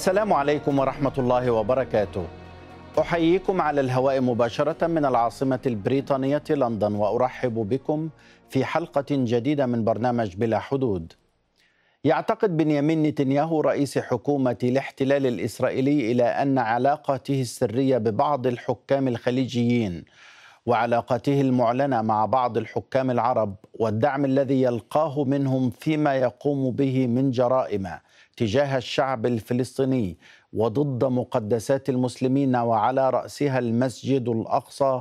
السلام عليكم ورحمة الله وبركاته. أحييكم على الهواء مباشرة من العاصمة البريطانية لندن وأرحب بكم في حلقة جديدة من برنامج بلا حدود. يعتقد بنيامين نتنياهو رئيس حكومة الاحتلال الإسرائيلي إلى أن علاقاته السرية ببعض الحكام الخليجيين وعلاقته المعلنة مع بعض الحكام العرب والدعم الذي يلقاه منهم فيما يقوم به من جرائمه تجاه الشعب الفلسطيني وضد مقدسات المسلمين وعلى راسها المسجد الاقصى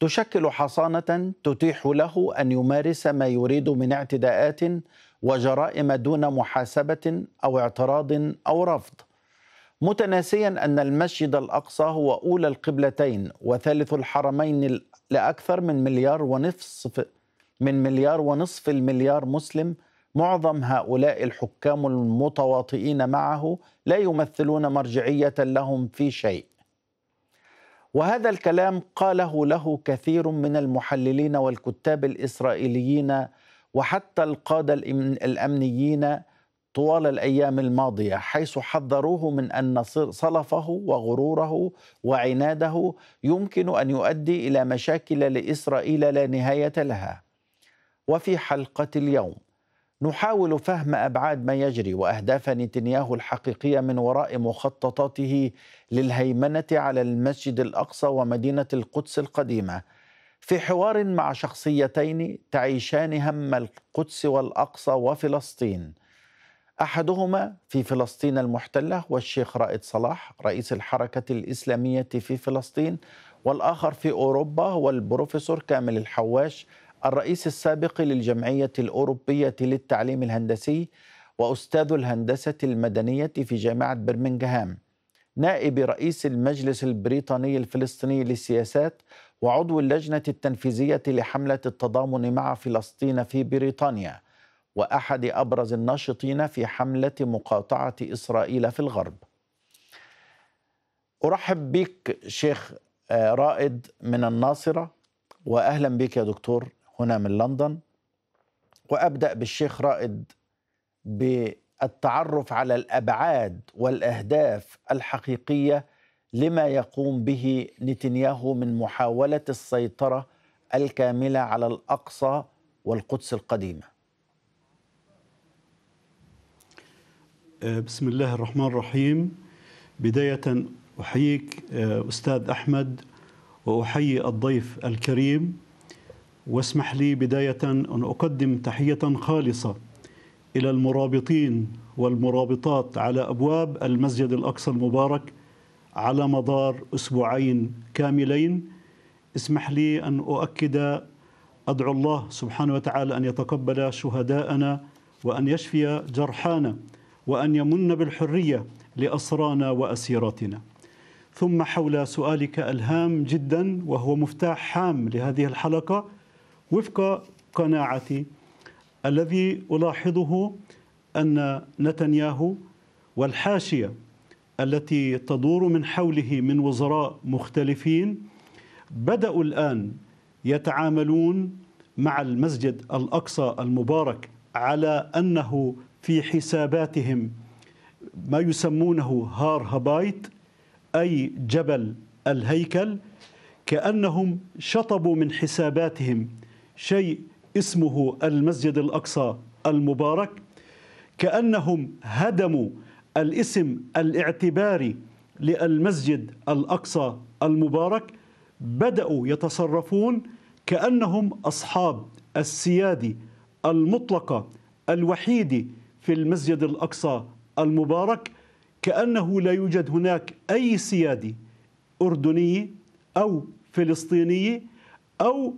تشكل حصانه تتيح له ان يمارس ما يريد من اعتداءات وجرائم دون محاسبه او اعتراض او رفض متناسيا ان المسجد الاقصى هو اولى القبلتين وثالث الحرمين لاكثر من مليار ونصف من مليار ونصف المليار مسلم معظم هؤلاء الحكام المتواطئين معه لا يمثلون مرجعيه لهم في شيء وهذا الكلام قاله له كثير من المحللين والكتاب الاسرائيليين وحتى القاده الامنيين طوال الايام الماضيه حيث حذروه من ان صلفه وغروره وعناده يمكن ان يؤدي الى مشاكل لاسرائيل لا نهايه لها وفي حلقه اليوم نحاول فهم ابعاد ما يجري واهداف نتنياهو الحقيقيه من وراء مخططاته للهيمنه على المسجد الاقصى ومدينه القدس القديمه في حوار مع شخصيتين تعيشان هم القدس والاقصى وفلسطين احدهما في فلسطين المحتله والشيخ رائد صلاح رئيس الحركه الاسلاميه في فلسطين والاخر في اوروبا والبروفيسور كامل الحواش الرئيس السابق للجمعية الأوروبية للتعليم الهندسي وأستاذ الهندسة المدنية في جامعة برمنغهام نائب رئيس المجلس البريطاني الفلسطيني للسياسات وعضو اللجنة التنفيذية لحملة التضامن مع فلسطين في بريطانيا وأحد أبرز الناشطين في حملة مقاطعة إسرائيل في الغرب أرحب بك شيخ آه، رائد من الناصرة وأهلا بك يا دكتور هنا من لندن وابدا بالشيخ رائد بالتعرف على الابعاد والاهداف الحقيقيه لما يقوم به نتنياهو من محاوله السيطره الكامله على الاقصى والقدس القديمه. بسم الله الرحمن الرحيم. بدايه احييك استاذ احمد واحيي الضيف الكريم واسمح لي بداية أن أقدم تحية خالصة إلى المرابطين والمرابطات على أبواب المسجد الأقصى المبارك على مدار أسبوعين كاملين اسمح لي أن أؤكد أدعو الله سبحانه وتعالى أن يتقبل شهداءنا وأن يشفي جرحانا وأن يمن بالحرية لأسرانا وأسيراتنا ثم حول سؤالك الهام جدا وهو مفتاح هام لهذه الحلقة وفق قناعتي الذي ألاحظه أن نتنياهو والحاشية التي تدور من حوله من وزراء مختلفين بدأوا الآن يتعاملون مع المسجد الأقصى المبارك على أنه في حساباتهم ما يسمونه هار هبايت أي جبل الهيكل كأنهم شطبوا من حساباتهم شيء اسمه المسجد الاقصى المبارك كانهم هدموا الاسم الاعتباري للمسجد الاقصى المبارك بداوا يتصرفون كانهم اصحاب السياده المطلقه الوحيده في المسجد الاقصى المبارك كانه لا يوجد هناك اي سياده اردنيه او فلسطينيه او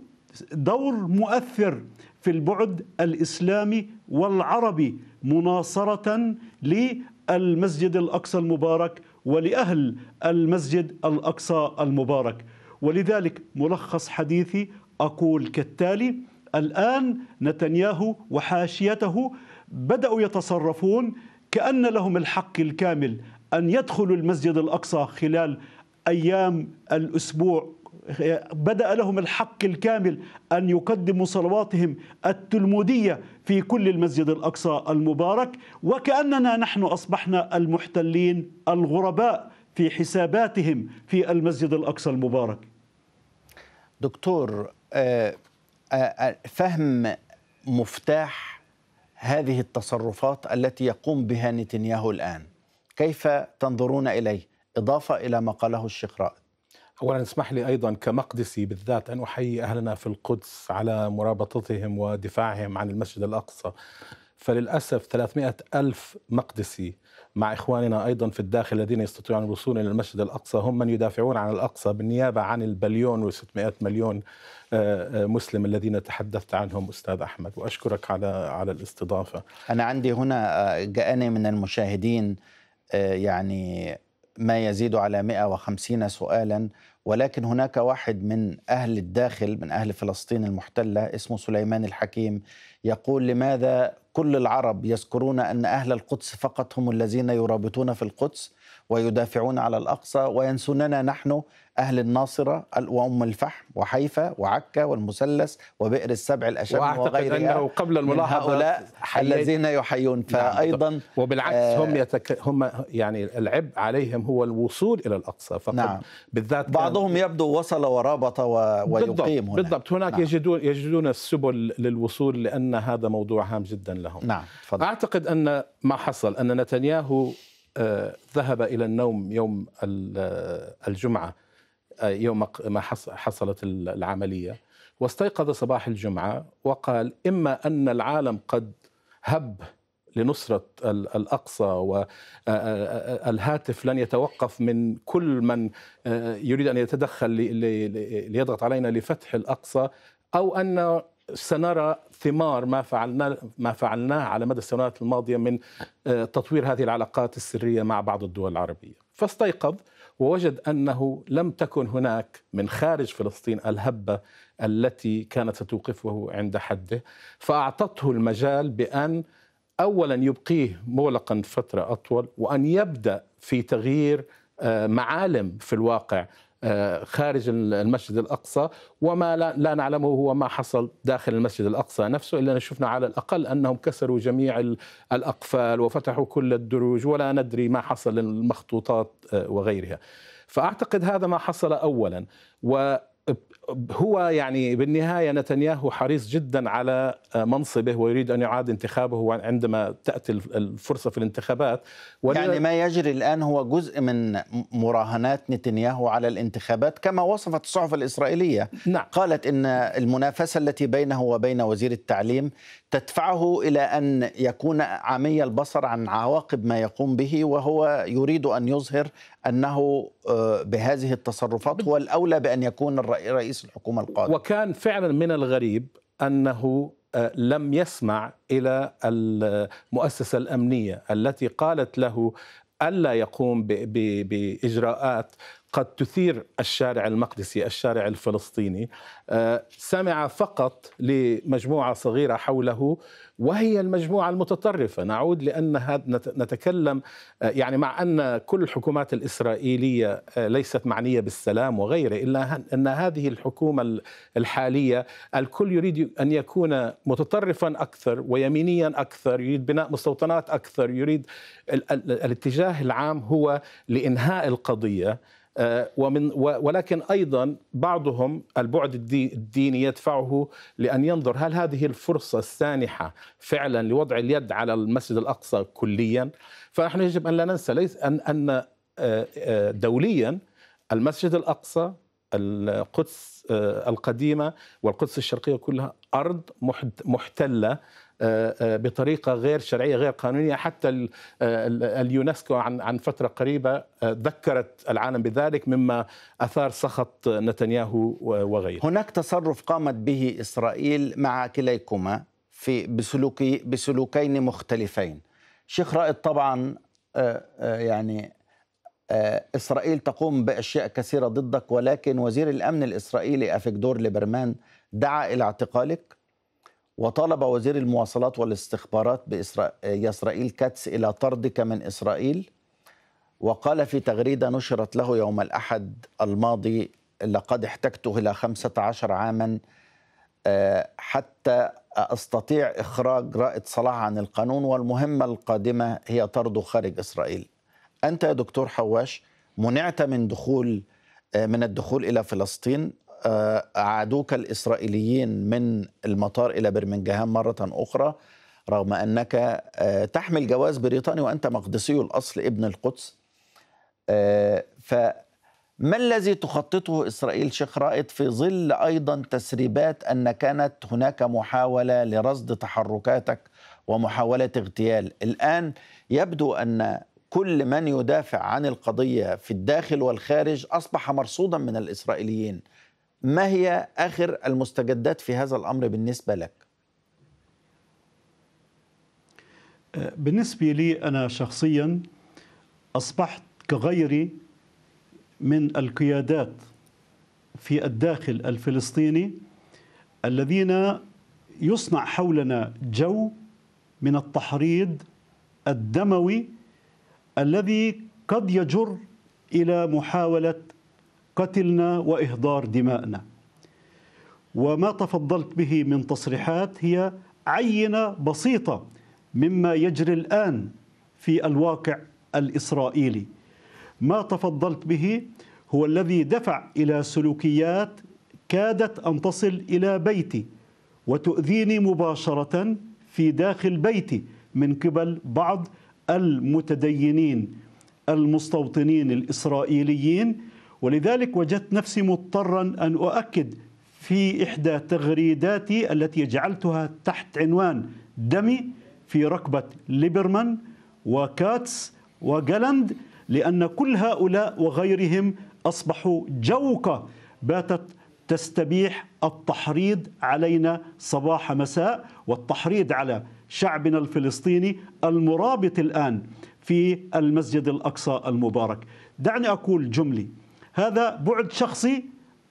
دور مؤثر في البعد الاسلامي والعربي مناصره للمسجد الاقصى المبارك ولاهل المسجد الاقصى المبارك ولذلك ملخص حديثي اقول كالتالي الان نتنياهو وحاشيته بداوا يتصرفون كان لهم الحق الكامل ان يدخلوا المسجد الاقصى خلال ايام الاسبوع بدأ لهم الحق الكامل أن يقدموا صلواتهم التلمودية في كل المسجد الأقصى المبارك وكأننا نحن أصبحنا المحتلين الغرباء في حساباتهم في المسجد الأقصى المبارك دكتور آه، آه، آه، فهم مفتاح هذه التصرفات التي يقوم بها نتنياهو الآن كيف تنظرون إليه إضافة إلى ما قاله الشيخ رائد اولا اسمح لي ايضا كمقدسي بالذات ان احيي اهلنا في القدس على مرابطتهم ودفاعهم عن المسجد الاقصى فللاسف 300 الف مقدسي مع اخواننا ايضا في الداخل الذين يستطيعون الوصول الى المسجد الاقصى هم من يدافعون عن الاقصى بالنيابه عن البليون و600 مليون آه، آه، مسلم الذين تحدثت عنهم استاذ احمد واشكرك على على الاستضافه. انا عندي هنا آه، جاءني من المشاهدين يعني ما يزيد على 150 سؤالا ولكن هناك واحد من أهل الداخل من أهل فلسطين المحتلة اسمه سليمان الحكيم يقول لماذا كل العرب يذكرون أن أهل القدس فقط هم الذين يرابطون في القدس ويدافعون على الأقصى وينسوننا نحن أهل الناصرة وأم الفحم وحيفا وعكا والمثلث وبئر السبع الأشم وغيرها أنه قبل الملاحظة هؤلاء الذين يحيون نعم، فأيضا نعم وبالعكس آه هم يتك... هم يعني العبء عليهم هو الوصول إلى الأقصى فقط نعم بالذات بعضهم يبدو وصل ورابط و... ويقيم هنا بالضبط هناك نعم يجدون يجدون السبل للوصول لأن هذا موضوع هام جدا لهم نعم فضل. أعتقد أن ما حصل أن نتنياهو ذهب الى النوم يوم الجمعه آه، يوم ما حصلت العمليه واستيقظ صباح الجمعه وقال اما ان العالم قد هب لنصرة الأقصى والهاتف آه، آه، لن يتوقف من كل من يريد أن يتدخل ليضغط علينا لفتح الأقصى أو أن سنرى ثمار ما فعلنا ما فعلناه على مدى السنوات الماضيه من آه، تطوير هذه العلاقات السريه مع بعض الدول العربيه، فاستيقظ ووجد انه لم تكن هناك من خارج فلسطين الهبه التي كانت ستوقفه عند حده، فاعطته المجال بان اولا يبقيه مغلقا فتره اطول وان يبدا في تغيير آه، معالم في الواقع آه، خارج المسجد الأقصى وما لا نعلمه هو ما حصل داخل المسجد الأقصى نفسه إلا شفنا على الأقل أنهم كسروا جميع الأقفال وفتحوا كل الدروج ولا ندري ما حصل للمخطوطات آه، وغيرها فأعتقد هذا ما حصل أولا و هو يعني بالنهايه نتنياهو حريص جدا على منصبه ويريد ان يعاد انتخابه عندما تاتي الفرصه في الانتخابات يعني ما يجري الان هو جزء من مراهنات نتنياهو على الانتخابات كما وصفت الصحف الاسرائيليه نعم. قالت ان المنافسه التي بينه وبين وزير التعليم تدفعه الى ان يكون عامي البصر عن عواقب ما يقوم به وهو يريد ان يظهر انه آه، بهذه التصرفات هو الاولى بان يكون رئيس الحكومه القادم وكان فعلا من الغريب انه آه، لم يسمع الى المؤسسه الامنيه التي قالت له الا يقوم باجراءات قد تثير الشارع المقدسي الشارع الفلسطيني آه، سمع فقط لمجموعه صغيره حوله وهي المجموعه المتطرفه نعود لان نتكلم آه، يعني مع ان كل الحكومات الاسرائيليه آه، ليست معنيه بالسلام وغيره الا ان هذه الحكومه الحاليه الكل يريد ان يكون متطرفا اكثر ويمينيا اكثر يريد بناء مستوطنات اكثر يريد الاتجاه العام هو لانهاء القضيه آه، ومن ولكن ايضا بعضهم البعد الديني يدفعه لان ينظر هل هذه الفرصه السانحه فعلا لوضع اليد على المسجد الاقصى كليا فنحن يجب ان لا ننسى ليس ان ان آه، آه، دوليا المسجد الاقصى القدس القديمه والقدس الشرقيه كلها ارض محتله آه، آه، بطريقه غير شرعيه غير قانونيه حتى آه، اليونسكو عن عن فتره قريبه ذكرت العالم بذلك مما اثار سخط نتنياهو وغيره. هناك تصرف قامت به اسرائيل مع كليكما في بسلوكي بسلوكين مختلفين. شيخ رائد طبعا يعني اسرائيل تقوم باشياء كثيره ضدك ولكن وزير الامن الاسرائيلي افيجدور ليبرمان دعا الى اعتقالك وطالب وزير المواصلات والاستخبارات بإسرائيل كاتس إلى طردك من إسرائيل وقال في تغريدة نشرت له يوم الأحد الماضي لقد احتجته إلى 15 عاما آه، حتى أستطيع إخراج رائد صلاح عن القانون والمهمة القادمة هي طرده خارج إسرائيل أنت يا دكتور حواش منعت من دخول آه، من الدخول إلى فلسطين عادوك الإسرائيليين من المطار إلى برمنجهام مرة أخرى رغم أنك آه، تحمل جواز بريطاني وأنت مقدسي الأصل ابن القدس آه، فما الذي تخططه إسرائيل شيخ رائد في ظل أيضا تسريبات أن كانت هناك محاولة لرصد تحركاتك ومحاولة اغتيال الآن يبدو أن كل من يدافع عن القضية في الداخل والخارج أصبح مرصودا من الإسرائيليين ما هي اخر المستجدات في هذا الامر بالنسبه لك؟ بالنسبه لي انا شخصيا اصبحت كغيري من القيادات في الداخل الفلسطيني الذين يصنع حولنا جو من التحريض الدموي الذي قد يجر الى محاوله قتلنا واهدار دمائنا وما تفضلت به من تصريحات هي عينه بسيطه مما يجري الان في الواقع الاسرائيلي ما تفضلت به هو الذي دفع الى سلوكيات كادت ان تصل الى بيتي وتؤذيني مباشره في داخل بيتي من قبل بعض المتدينين المستوطنين الاسرائيليين ولذلك وجدت نفسي مضطرا أن أؤكد في إحدى تغريداتي التي جعلتها تحت عنوان دمي في ركبة ليبرمان وكاتس وجالند لأن كل هؤلاء وغيرهم أصبحوا جوقة باتت تستبيح التحريض علينا صباح مساء والتحريض على شعبنا الفلسطيني المرابط الآن في المسجد الأقصى المبارك دعني أقول جملة هذا بعد شخصي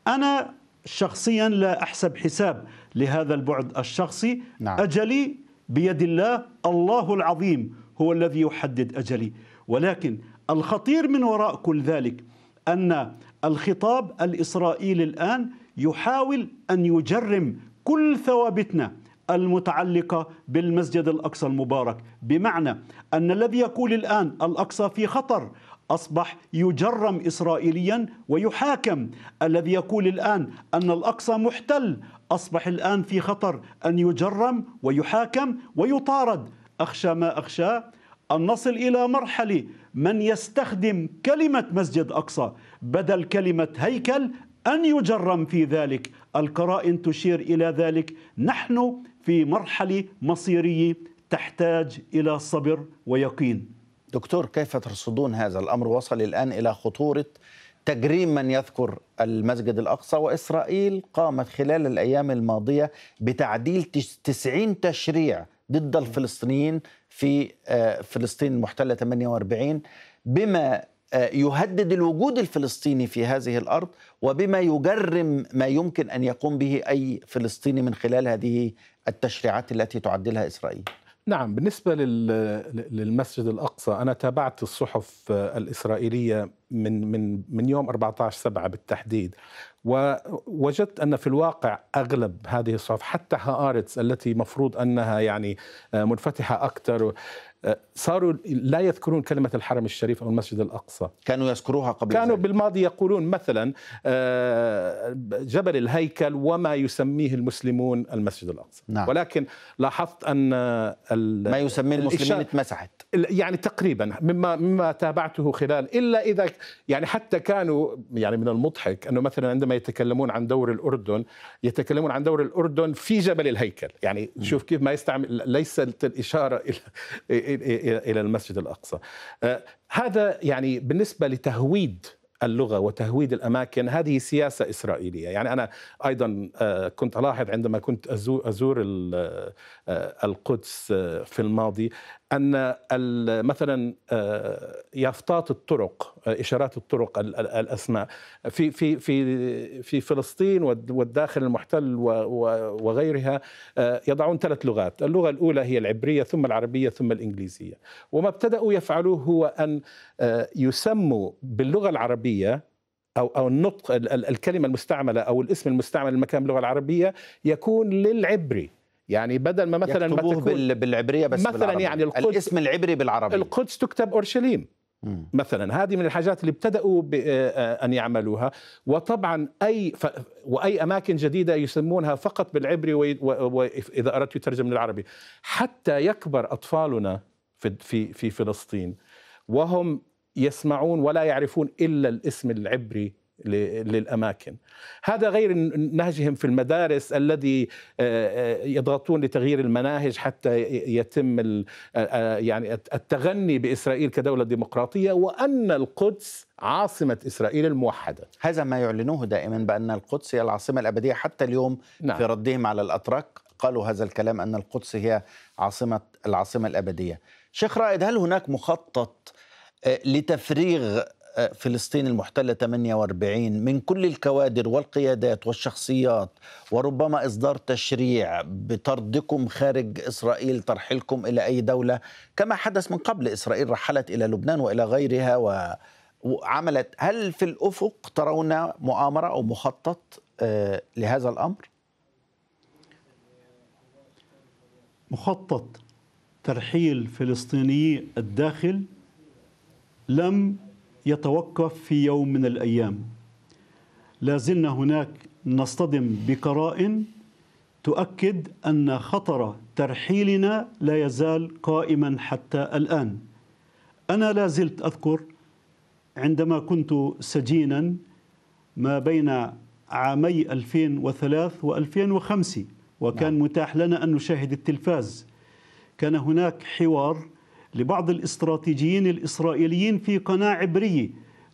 أنا شخصيا لا أحسب حساب لهذا البعد الشخصي نعم. أجلي بيد الله الله العظيم هو الذي يحدد أجلي ولكن الخطير من وراء كل ذلك أن الخطاب الإسرائيلي الآن يحاول أن يجرم كل ثوابتنا المتعلقة بالمسجد الأقصى المبارك بمعنى أن الذي يقول الآن الأقصى في خطر أصبح يجرم إسرائيليا ويحاكم الذي يقول الآن أن الأقصى محتل أصبح الآن في خطر أن يجرم ويحاكم ويطارد أخشى ما أخشى أن نصل إلى مرحلة من يستخدم كلمة مسجد أقصى بدل كلمة هيكل أن يجرم في ذلك القرائن تشير إلى ذلك نحن في مرحلة مصيرية تحتاج إلى صبر ويقين دكتور كيف ترصدون هذا الأمر وصل الآن إلى خطورة تجريم من يذكر المسجد الأقصى وإسرائيل قامت خلال الأيام الماضية بتعديل 90 تشريع ضد الفلسطينيين في آه، فلسطين المحتلة 48 بما آه، يهدد الوجود الفلسطيني في هذه الارض وبما يجرم ما يمكن ان يقوم به اي فلسطيني من خلال هذه التشريعات التي تعدلها اسرائيل. نعم بالنسبة للمسجد الأقصى أنا تابعت الصحف الإسرائيلية من من من يوم 14 7 بالتحديد ووجدت أن في الواقع أغلب هذه الصحف حتى هآرتس التي مفروض أنها يعني منفتحة أكثر صاروا لا يذكرون كلمة الحرم الشريف أو المسجد الأقصى كانوا يذكروها قبل كانوا زي. بالماضي يقولون مثلا آه، جبل الهيكل وما يسميه المسلمون المسجد الأقصى نعم. ولكن لاحظت أن ما يسميه المسلمين اتمسحت يعني تقريبا مما مما تابعته خلال إلا إذا يعني حتى كانوا يعني من المضحك أنه مثلا عندما يتكلمون عن دور الأردن يتكلمون عن دور الأردن في جبل الهيكل يعني شوف كيف ما يستعمل ليست الإشارة إلى الى المسجد الاقصى. أه، هذا يعني بالنسبه لتهويد اللغه وتهويد الاماكن هذه سياسه اسرائيليه يعني انا ايضا أه، كنت الاحظ عندما كنت ازور أه، القدس في الماضي ان مثلا آه، يافطات الطرق آه، اشارات الطرق الاسماء في في في في فلسطين والداخل المحتل وغيرها آه، يضعون ثلاث لغات، اللغه الاولى هي العبريه ثم العربيه ثم الانجليزيه، وما ابتداوا يفعلوه هو ان يسموا باللغه العربيه او او النطق الكلمه المستعمله او الاسم المستعمل المكان باللغه العربيه يكون للعبري يعني بدل ما مثلا ما تكون بال... بالعبريه بس مثلا بالعربي. يعني القدس الاسم العبري بالعربي القدس تكتب اورشليم مثلا هذه من الحاجات اللي ابتدأوا آه، آه، أن يعملوها وطبعا أي ف... وأي أماكن جديدة يسمونها فقط بالعبري وإذا و... و... أردت يترجم للعربي حتى يكبر أطفالنا في في, في فلسطين وهم يسمعون ولا يعرفون إلا الاسم العبري للأماكن هذا غير نهجهم في المدارس الذي يضغطون لتغيير المناهج حتى يتم يعني التغني بإسرائيل كدولة ديمقراطية وأن القدس عاصمة إسرائيل الموحدة هذا ما يعلنوه دائما بأن القدس هي العاصمة الأبدية حتى اليوم نعم. في ردهم على الأتراك قالوا هذا الكلام أن القدس هي عاصمة العاصمة الأبدية شيخ رائد هل هناك مخطط لتفريغ فلسطين المحتلة 48 من كل الكوادر والقيادات والشخصيات وربما إصدار تشريع بطردكم خارج إسرائيل ترحيلكم إلى أي دولة كما حدث من قبل إسرائيل رحلت إلى لبنان وإلى غيرها وعملت هل في الأفق ترون مؤامرة أو مخطط آه، لهذا الأمر؟ مخطط ترحيل فلسطيني الداخل لم يتوقف في يوم من الأيام لا زلنا هناك نصطدم بقرائن تؤكد أن خطر ترحيلنا لا يزال قائما حتى الآن أنا لا زلت أذكر عندما كنت سجينا ما بين عامي 2003 و2005 وكان نعم. متاح لنا أن نشاهد التلفاز كان هناك حوار لبعض الاستراتيجيين الإسرائيليين في قناة عبرية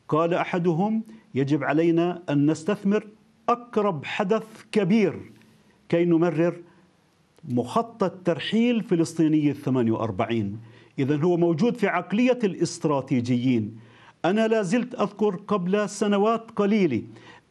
قال أحدهم يجب علينا أن نستثمر أقرب حدث كبير كي نمرر مخطط ترحيل فلسطيني الثمانية وأربعين إذا هو موجود في عقلية الاستراتيجيين أنا لا زلت أذكر قبل سنوات قليلة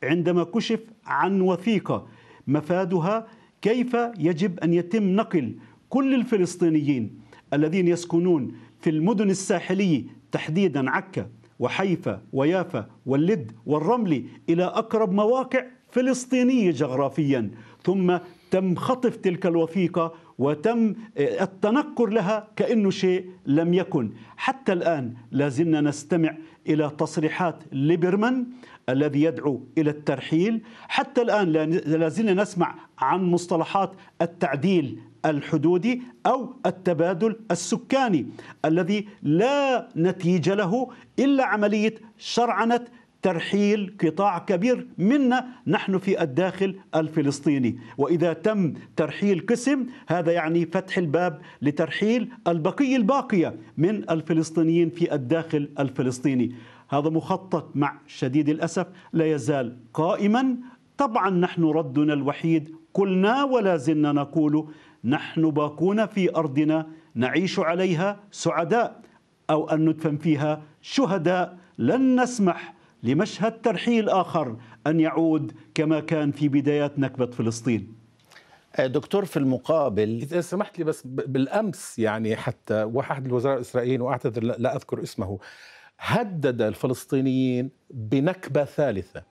عندما كشف عن وثيقة مفادها كيف يجب أن يتم نقل كل الفلسطينيين الذين يسكنون في المدن الساحلية تحديدا عكا وحيفا ويافا واللد والرملة إلى أقرب مواقع فلسطينية جغرافيا ثم تم خطف تلك الوثيقة وتم آه، التنكر لها كأنه شيء لم يكن حتى الآن لازلنا نستمع إلى تصريحات ليبرمان الذي يدعو إلى الترحيل حتى الآن لازلنا نسمع عن مصطلحات التعديل الحدودي أو التبادل السكاني الذي لا نتيجة له إلا عملية شرعنة ترحيل قطاع كبير منا نحن في الداخل الفلسطيني وإذا تم ترحيل قسم هذا يعني فتح الباب لترحيل البقية الباقية من الفلسطينيين في الداخل الفلسطيني هذا مخطط مع شديد الأسف لا يزال قائما طبعا نحن ردنا الوحيد قلنا ولا زلنا نقول نحن باقون في أرضنا نعيش عليها سعداء أو أن ندفن فيها شهداء لن نسمح لمشهد ترحيل آخر أن يعود كما كان في بدايات نكبة فلسطين آه، دكتور في المقابل إذا سمحت لي بس بالأمس يعني حتى واحد الوزراء الإسرائيليين وأعتذر لا أذكر اسمه هدد الفلسطينيين بنكبة ثالثة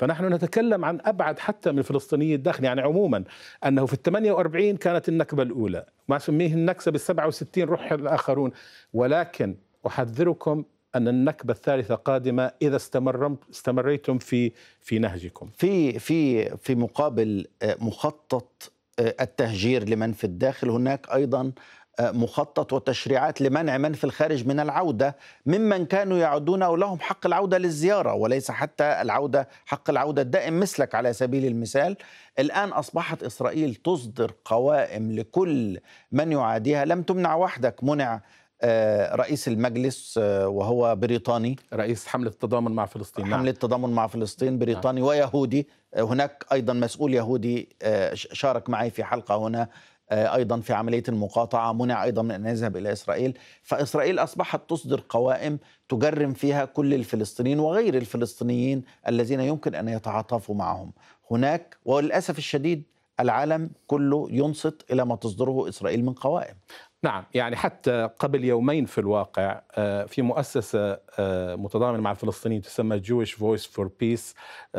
فنحن نتكلم عن أبعد حتى من فلسطيني الداخل يعني عموما أنه في الثمانية وأربعين كانت النكبة الأولى ما سميه النكسة بالسبعة وستين روح الآخرون ولكن أحذركم أن النكبة الثالثة قادمة إذا استمرم استمريتم في في نهجكم في في في مقابل آه، مخطط آه، التهجير لمن في الداخل هناك أيضا مخطط وتشريعات لمنع من في الخارج من العوده ممن كانوا يعودون او لهم حق العوده للزياره وليس حتى العوده حق العوده الدائم مثلك على سبيل المثال الان اصبحت اسرائيل تصدر قوائم لكل من يعاديها لم تمنع وحدك منع آه، رئيس المجلس آه، وهو بريطاني رئيس حملة التضامن مع فلسطين نعم. حملة التضامن مع فلسطين نعم. بريطاني ويهودي آه، هناك أيضا مسؤول يهودي شارك معي في حلقة هنا آه، ايضا في عمليه المقاطعه منع ايضا من ان يذهب الى اسرائيل فاسرائيل اصبحت تصدر قوائم تجرم فيها كل الفلسطينيين وغير الفلسطينيين الذين يمكن ان يتعاطفوا معهم هناك وللاسف الشديد العالم كله ينصت الى ما تصدره اسرائيل من قوائم نعم يعني حتى قبل يومين في الواقع آه، في مؤسسة آه، متضامنة مع الفلسطينيين تسمى Jewish Voice for Peace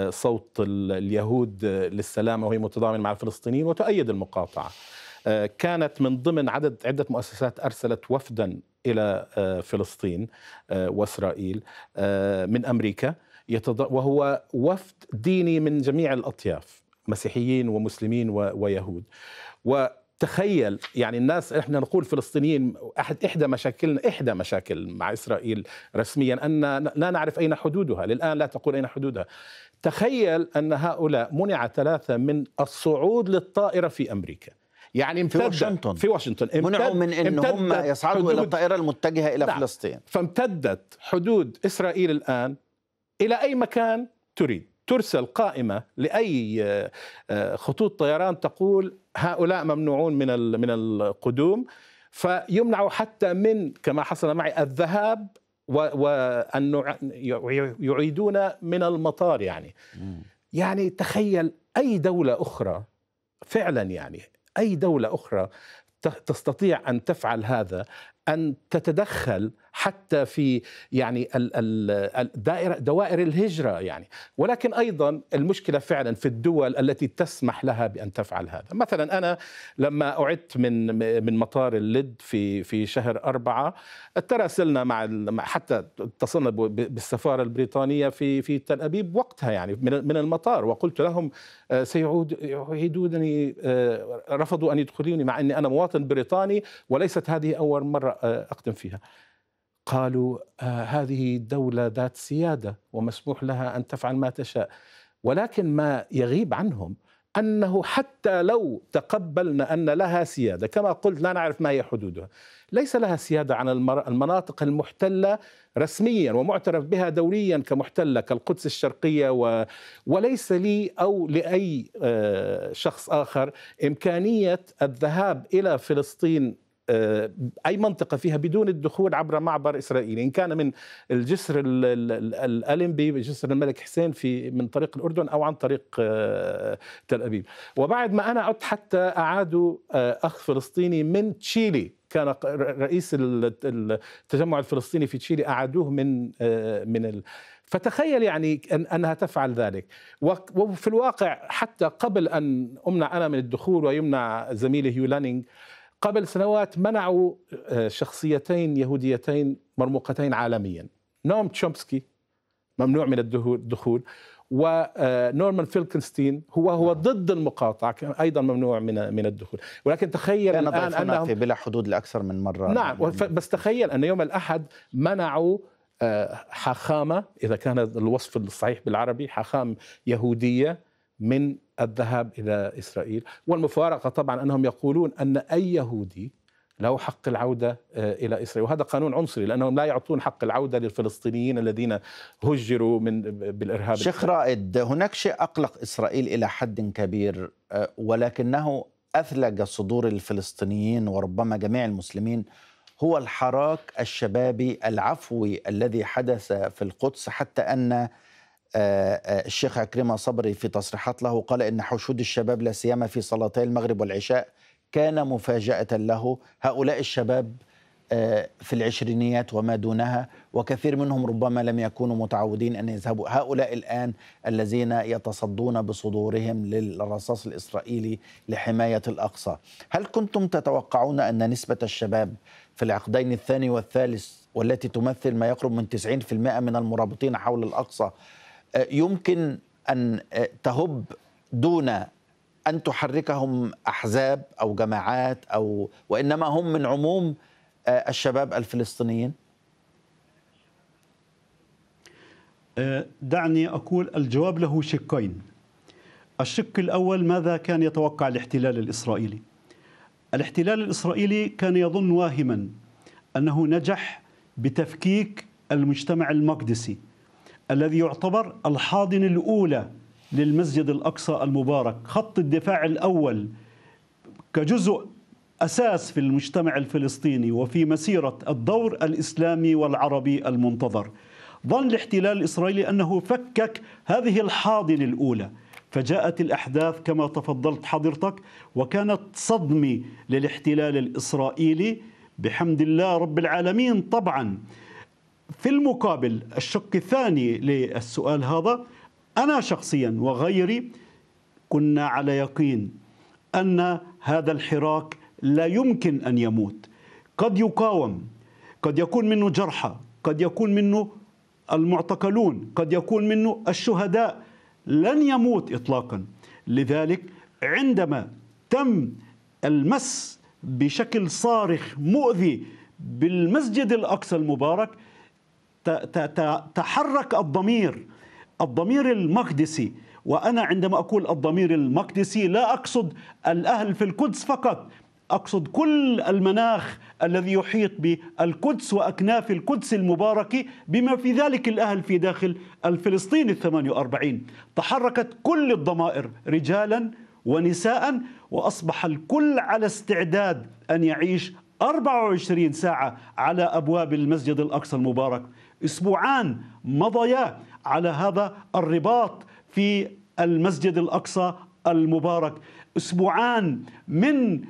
صوت اليهود للسلام وهي متضامنة مع الفلسطينيين وتؤيد المقاطعة آه، كانت من ضمن عدد عدة مؤسسات أرسلت وفدا إلى آه، فلسطين آه، وإسرائيل من أمريكا وهو وفد ديني من جميع الأطياف مسيحيين ومسلمين ويهود و تخيل يعني الناس احنا نقول فلسطينيين احد احدى مشاكلنا احدى مشاكل مع اسرائيل رسميا ان لا نعرف اين حدودها للان لا تقول اين حدودها تخيل ان هؤلاء منع ثلاثه من الصعود للطائره في امريكا يعني في واشنطن في واشنطن منعوا من ان هم يصعدوا الى الطائره المتجهه الى نعم. فلسطين فامتدت حدود اسرائيل الان الى اي مكان تريد ترسل قائمه لاي آه، آه، خطوط طيران تقول هؤلاء ممنوعون من من القدوم فيمنعوا حتى من كما حصل معي الذهاب وأن يعيدون من المطار يعني يعني تخيل أي دولة أخرى فعلا يعني اي دوله اخرى تستطيع ان تفعل هذا ان تتدخل حتى في يعني الدائرة دوائر الهجرة يعني ولكن أيضا المشكلة فعلا في الدول التي تسمح لها بأن تفعل هذا مثلا أنا لما أعدت من من مطار اللد في في شهر أربعة تراسلنا مع حتى اتصلنا بالسفارة البريطانية في في تل أبيب وقتها يعني من من المطار وقلت لهم آه، سيعود يعيدونني آه، رفضوا أن يدخلوني مع أني أنا مواطن بريطاني وليست هذه أول مرة آه، أقدم فيها قالوا آه، هذه دولة ذات سيادة ومسموح لها أن تفعل ما تشاء ولكن ما يغيب عنهم أنه حتى لو تقبلنا أن لها سيادة كما قلت لا نعرف ما هي حدودها ليس لها سيادة عن المناطق المحتلة رسميا ومعترف بها دوليا كمحتلة كالقدس الشرقية و... وليس لي أو لأي آه، شخص آخر إمكانية الذهاب إلى فلسطين آه، اي منطقه فيها بدون الدخول عبر معبر اسرائيلي ان كان من الجسر الالمبي جسر الملك حسين في من طريق الاردن او عن طريق آه، تل ابيب وبعد ما انا عدت حتى اعادوا آه، اخ فلسطيني من تشيلي كان رئيس التجمع الفلسطيني في تشيلي اعادوه من من ال... فتخيل يعني انها تفعل ذلك وفي الواقع حتى قبل ان امنع انا من الدخول ويمنع زميلي هيو لانينج قبل سنوات منعوا آه، شخصيتين يهوديتين مرموقتين عالميا نوم تشومسكي ممنوع من الدخول ونورمان آه، فيلكنستين هو هو نعم. ضد المقاطعه ايضا ممنوع من من الدخول ولكن تخيل كان الان انهم بلا حدود لاكثر من مره نعم،, نعم بس تخيل ان يوم الاحد منعوا آه، حخامه اذا كان الوصف الصحيح بالعربي حخام يهوديه من الذهاب إلى إسرائيل والمفارقة طبعا أنهم يقولون أن أي يهودي له حق العودة آه، إلى إسرائيل وهذا قانون عنصري لأنهم لا يعطون حق العودة للفلسطينيين الذين هجروا من بالإرهاب شيخ رائد هناك شيء أقلق إسرائيل إلى حد كبير آه، ولكنه أثلج صدور الفلسطينيين وربما جميع المسلمين هو الحراك الشبابي العفوي الذي حدث في القدس حتى أن آه، آه، الشيخ عكرمة صبري في تصريحات له قال إن حشود الشباب لا سيما في صلاتي المغرب والعشاء كان مفاجأة له هؤلاء الشباب آه، في العشرينيات وما دونها وكثير منهم ربما لم يكونوا متعودين أن يذهبوا هؤلاء الآن الذين يتصدون بصدورهم للرصاص الإسرائيلي لحماية الأقصى هل كنتم تتوقعون أن نسبة الشباب في العقدين الثاني والثالث والتي تمثل ما يقرب من 90% من المرابطين حول الأقصى يمكن ان آه، تهب دون ان تحركهم احزاب او جماعات او وانما هم من عموم آه، الشباب الفلسطينيين آه، دعني اقول الجواب له شقين الشق الاول ماذا كان يتوقع الاحتلال الاسرائيلي الاحتلال الاسرائيلي كان يظن واهما انه نجح بتفكيك المجتمع المقدسي الذي يعتبر الحاضنة الأولى للمسجد الأقصى المبارك خط الدفاع الأول كجزء أساس في المجتمع الفلسطيني وفي مسيرة الدور الإسلامي والعربي المنتظر ظن الاحتلال الإسرائيلي أنه فكك هذه الحاضنة الأولى فجاءت الأحداث كما تفضلت حضرتك وكانت صدمة للاحتلال الإسرائيلي بحمد الله رب العالمين طبعا في المقابل الشق الثاني للسؤال هذا أنا شخصيا وغيري كنا على يقين أن هذا الحراك لا يمكن أن يموت قد يقاوم قد يكون منه جرحى قد يكون منه المعتقلون قد يكون منه الشهداء لن يموت إطلاقا لذلك عندما تم المس بشكل صارخ مؤذي بالمسجد الأقصى المبارك تحرك الضمير الضمير المقدسي وأنا عندما أقول الضمير المقدسي لا أقصد الأهل في القدس فقط أقصد كل المناخ الذي يحيط بالقدس وأكناف القدس المباركة بما في ذلك الأهل في داخل الفلسطين الثمانية وأربعين تحركت كل الضمائر رجالا ونساء وأصبح الكل على استعداد أن يعيش 24 ساعة على أبواب المسجد الأقصى المبارك أسبوعان مضيا على هذا الرباط في المسجد الأقصى المبارك اسبوعان من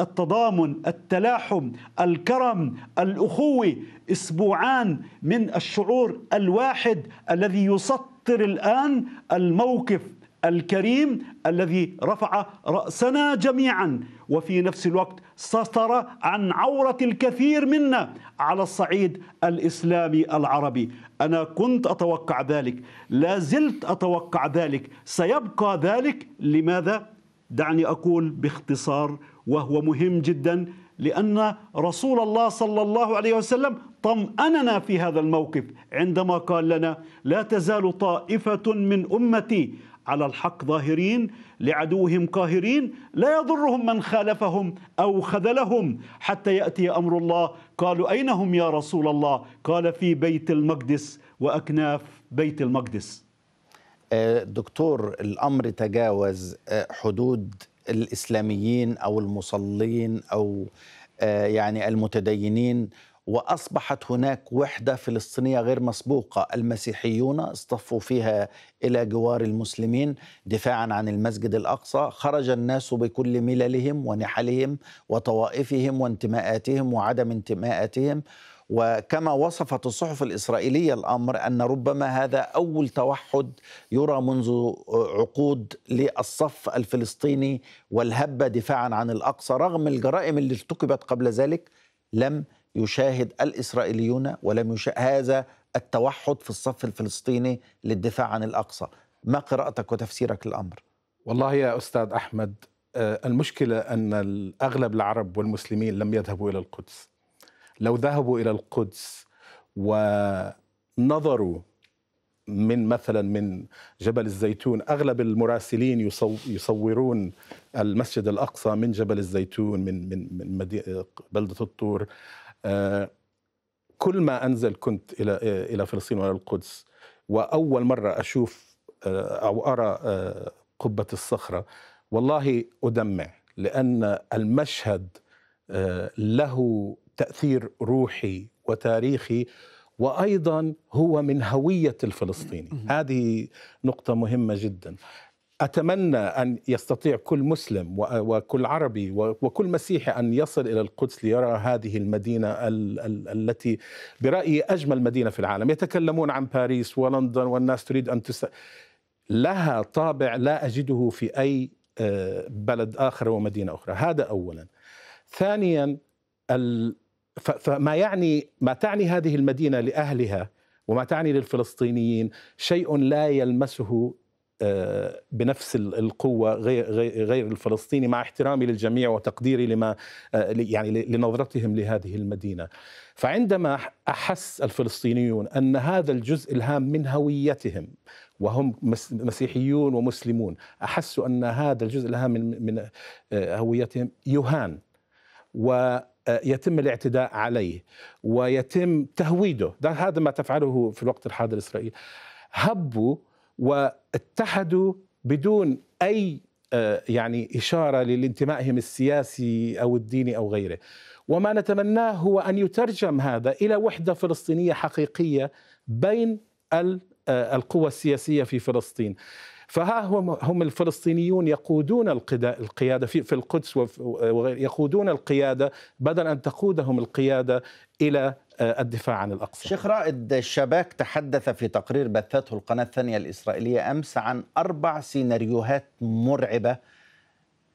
التضامن التلاحم الكرم الاخوه اسبوعان من الشعور الواحد الذي يسطر الان الموقف الكريم الذي رفع راسنا جميعا وفي نفس الوقت سطر عن عورة الكثير منا على الصعيد الإسلامي العربي أنا كنت أتوقع ذلك لا زلت أتوقع ذلك سيبقى ذلك لماذا؟ دعني أقول باختصار وهو مهم جدا لأن رسول الله صلى الله عليه وسلم طمأننا في هذا الموقف عندما قال لنا لا تزال طائفة من أمتي على الحق ظاهرين لعدوهم قاهرين لا يضرهم من خالفهم او خذلهم حتى ياتي امر الله قالوا اين هم يا رسول الله قال في بيت المقدس واكناف بيت المقدس آه، دكتور الامر تجاوز آه، حدود الاسلاميين او المصلين او آه، يعني المتدينين واصبحت هناك وحده فلسطينيه غير مسبوقه، المسيحيون اصطفوا فيها الى جوار المسلمين دفاعا عن المسجد الاقصى، خرج الناس بكل مللهم ونحلهم وطوائفهم وانتماءاتهم وعدم انتماءاتهم وكما وصفت الصحف الإسرائيلية الأمر أن ربما هذا أول توحد يرى منذ عقود للصف الفلسطيني والهبة دفاعا عن الأقصى رغم الجرائم اللي ارتكبت قبل ذلك لم يشاهد الاسرائيليون ولم يشاهد هذا التوحد في الصف الفلسطيني للدفاع عن الاقصى ما قراءتك وتفسيرك للامر والله يا استاذ احمد آه، المشكله ان اغلب العرب والمسلمين لم يذهبوا الى القدس لو ذهبوا الى القدس ونظروا من مثلا من جبل الزيتون اغلب المراسلين يصورون المسجد الاقصى من جبل الزيتون من من من بلده الطور آه، كل ما انزل كنت الى آه، الى فلسطين والى القدس واول مره اشوف آه، او ارى قبه الصخره والله ادمع لان المشهد له تاثير روحي وتاريخي وايضا هو من هويه الفلسطيني هذه نقطه مهمه جدا أتمنى أن يستطيع كل مسلم وكل عربي وكل مسيحي أن يصل إلى القدس ليرى هذه المدينة التي برأيي أجمل مدينة في العالم يتكلمون عن باريس ولندن والناس تريد أن تس... لها طابع لا أجده في أي آه، بلد آخر ومدينة أخرى هذا أولا ثانيا ال... فما يعني ما تعني هذه المدينة لأهلها وما تعني للفلسطينيين شيء لا يلمسه آه، بنفس القوه غير غير الفلسطيني مع احترامي للجميع وتقديري لما آه، يعني لنظرتهم لهذه المدينه. فعندما احس الفلسطينيون ان هذا الجزء الهام من هويتهم وهم مسيحيون ومسلمون احسوا ان هذا الجزء الهام من, من آه، هويتهم يهان و يتم الاعتداء عليه ويتم تهويده ده هذا ما تفعله في الوقت الحاضر إسرائيل هبوا واتحدوا بدون اي آه، يعني اشاره لانتمائهم السياسي او الديني او غيره. وما نتمناه هو ان يترجم هذا الى وحده فلسطينيه حقيقيه بين آه، القوى السياسيه في فلسطين. فها هم هم الفلسطينيون يقودون القيادة في القدس يقودون القيادة بدل أن تقودهم القيادة إلى آه، الدفاع عن الأقصى شيخ رائد الشباك تحدث في تقرير بثته القناة الثانية الإسرائيلية أمس عن أربع سيناريوهات مرعبة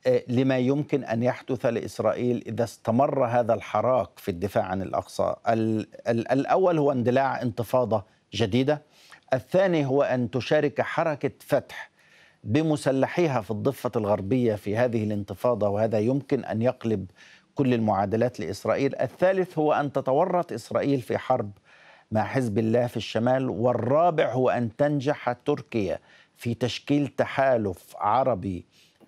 آه، لما يمكن أن يحدث لإسرائيل إذا استمر هذا الحراك في الدفاع عن الأقصى الأول هو اندلاع انتفاضة جديدة الثاني هو أن تشارك حركة فتح بمسلحيها في الضفة الغربية في هذه الانتفاضة وهذا يمكن أن يقلب كل المعادلات لإسرائيل الثالث هو أن تتورط إسرائيل في حرب مع حزب الله في الشمال والرابع هو أن تنجح تركيا في تشكيل تحالف عربي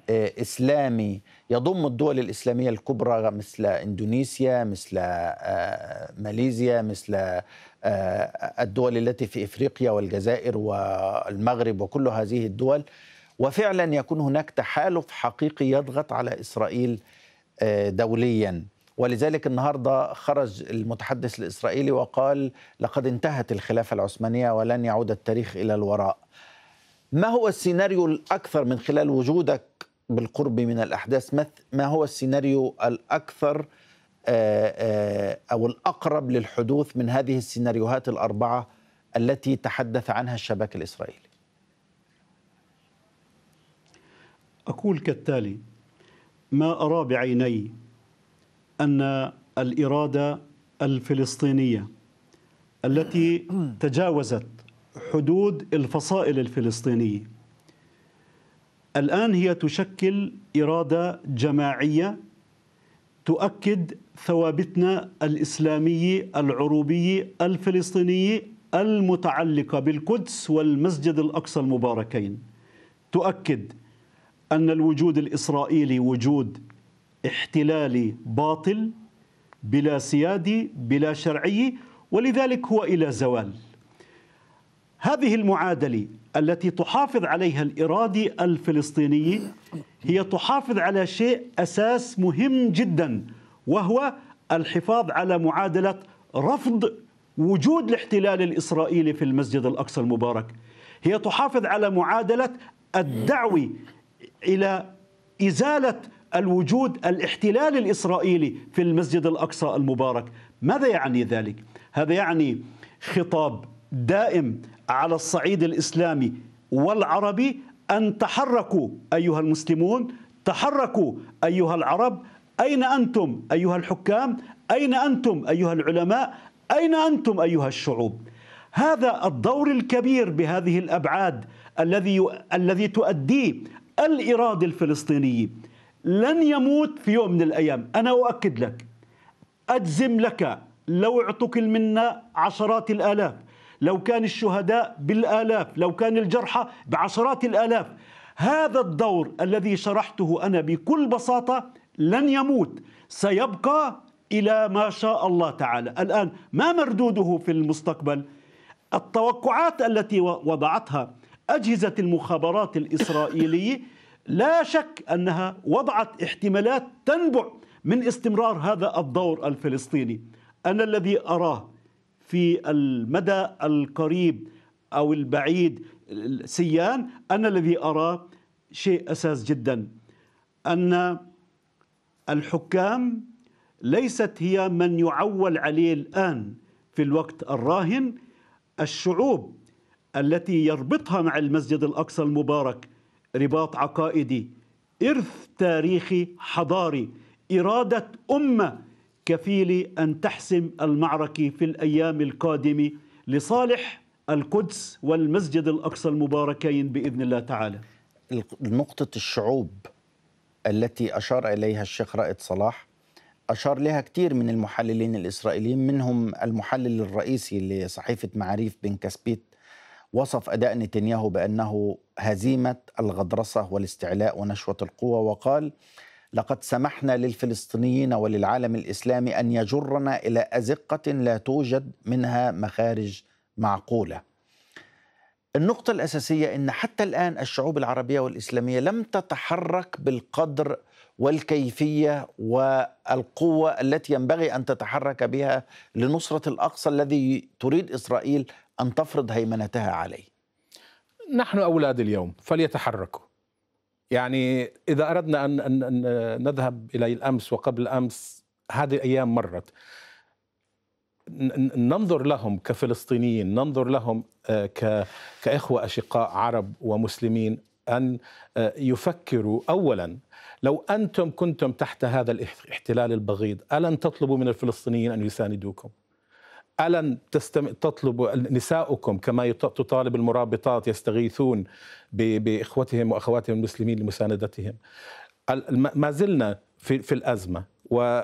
آه، اسلامي يضم الدول الاسلاميه الكبرى مثل اندونيسيا مثل آه، ماليزيا مثل آه، الدول التي في افريقيا والجزائر والمغرب وكل هذه الدول وفعلا يكون هناك تحالف حقيقي يضغط على اسرائيل دوليا ولذلك النهارده خرج المتحدث الاسرائيلي وقال لقد انتهت الخلافه العثمانيه ولن يعود التاريخ الى الوراء. ما هو السيناريو الاكثر من خلال وجودك بالقرب من الأحداث ما هو السيناريو الأكثر آه، آه، أو الأقرب للحدوث من هذه السيناريوهات الأربعة التي تحدث عنها الشباك الإسرائيلي أقول كالتالي ما أرى بعيني أن الإرادة الفلسطينية التي تجاوزت حدود الفصائل الفلسطينيه الآن هي تشكل إرادة جماعية تؤكد ثوابتنا الإسلامية العروبية الفلسطينية المتعلقة بالقدس والمسجد الأقصى المباركين تؤكد أن الوجود الإسرائيلي وجود احتلالي باطل بلا سيادة بلا شرعية ولذلك هو إلى زوال هذه المعادلة التي تحافظ عليها الإرادي الفلسطيني هي تحافظ على شيء أساس مهم جدا وهو الحفاظ على معادلة رفض وجود الاحتلال الإسرائيلي في المسجد الأقصى المبارك هي تحافظ على معادلة الدعوة إلى إزالة الوجود الاحتلال الإسرائيلي في المسجد الأقصى المبارك ماذا يعني ذلك؟ هذا يعني خطاب دائم على الصعيد الاسلامي والعربي ان تحركوا ايها المسلمون تحركوا ايها العرب اين انتم ايها الحكام اين انتم ايها العلماء اين انتم ايها الشعوب هذا الدور الكبير بهذه الابعاد الذي الذي تؤديه الاراده الفلسطينيه لن يموت في يوم من الايام انا اؤكد لك اجزم لك لو اعطوك منا عشرات الالاف لو كان الشهداء بالآلاف لو كان الجرحى بعشرات الآلاف هذا الدور الذي شرحته أنا بكل بساطة لن يموت سيبقى إلى ما شاء الله تعالى الآن ما مردوده في المستقبل التوقعات التي وضعتها أجهزة المخابرات الإسرائيلية لا شك أنها وضعت احتمالات تنبع من استمرار هذا الدور الفلسطيني أنا الذي أراه في المدى القريب أو البعيد سيان أنا الذي أرى شيء أساس جدا أن الحكام ليست هي من يعول عليه الآن في الوقت الراهن الشعوب التي يربطها مع المسجد الأقصى المبارك رباط عقائدي إرث تاريخي حضاري إرادة أمة كفيل أن تحسم المعركة في الأيام القادمة لصالح القدس والمسجد الأقصى المباركين بإذن الله تعالى نقطة الشعوب التي أشار إليها الشيخ رائد صلاح أشار لها كثير من المحللين الإسرائيليين منهم المحلل الرئيسي لصحيفة معاريف بن كسبيت وصف أداء نتنياهو بأنه هزيمة الغدرسة والاستعلاء ونشوة القوة وقال لقد سمحنا للفلسطينيين وللعالم الاسلامي ان يجرنا الى ازقه لا توجد منها مخارج معقوله. النقطه الاساسيه ان حتى الان الشعوب العربيه والاسلاميه لم تتحرك بالقدر والكيفيه والقوه التي ينبغي ان تتحرك بها لنصره الاقصى الذي تريد اسرائيل ان تفرض هيمنتها عليه. نحن اولاد اليوم فليتحركوا. يعني إذا أردنا أن, نذهب إلى الأمس وقبل أمس هذه الأيام مرت ننظر لهم كفلسطينيين ننظر لهم آه، كإخوة أشقاء عرب ومسلمين أن آه، يفكروا أولا لو أنتم كنتم تحت هذا الاحتلال البغيض ألن تطلبوا من الفلسطينيين أن يساندوكم ألن تستم... تطلب نساؤكم كما تطالب المرابطات يستغيثون ب... بإخوتهم وأخواتهم المسلمين لمساندتهم ما زلنا في, في الأزمة و